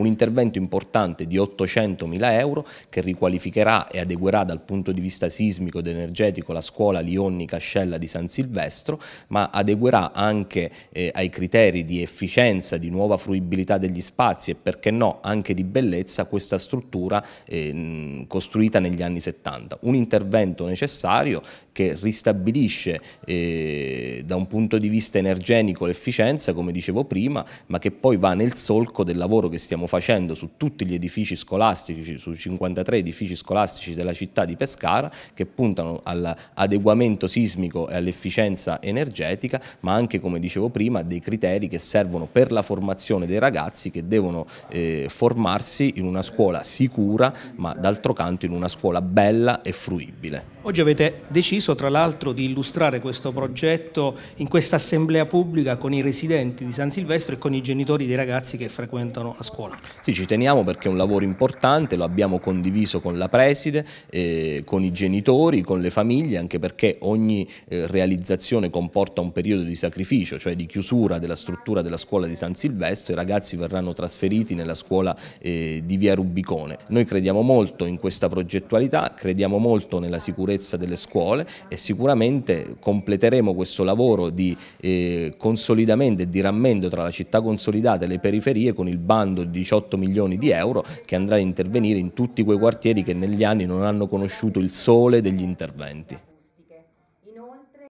un intervento importante di 800 mila euro che riqualificherà e adeguerà dal punto di vista sismico ed energetico la scuola Lionni Cascella di San Silvestro, ma adeguerà anche eh, ai criteri di efficienza, di nuova fruibilità degli spazi e perché no anche di bellezza questa struttura eh, costruita negli anni 70. Un intervento necessario che ristabilisce eh, da un punto di vista energetico l'efficienza, come dicevo prima, ma che poi va nel solco del lavoro che stiamo facendo su tutti gli edifici scolastici, su 53 edifici scolastici della città di Pescara che puntano all'adeguamento sismico e all'efficienza energetica, ma anche come dicevo prima dei criteri che servono per la formazione dei ragazzi che devono eh, formarsi in una scuola sicura ma d'altro canto in una scuola bella e fruibile. Oggi avete deciso tra l'altro di illustrare questo progetto in questa assemblea pubblica con i residenti di San Silvestro e con i genitori dei ragazzi che frequentano la scuola. Sì, ci teniamo perché è un lavoro importante, lo abbiamo condiviso con la preside, eh, con i genitori, con le famiglie, anche perché ogni eh, realizzazione comporta un periodo di sacrificio, cioè di chiusura della struttura della scuola di San Silvestro, i ragazzi verranno trasferiti nella scuola eh, di via Rubicone. Noi crediamo molto in questa progettualità, crediamo molto nella sicurezza sicurezza delle scuole e sicuramente completeremo questo lavoro di eh, consolidamento e di rammendo tra la città consolidata e le periferie con il bando di 18 milioni di euro che andrà a intervenire in tutti quei quartieri che negli anni non hanno conosciuto il sole degli interventi.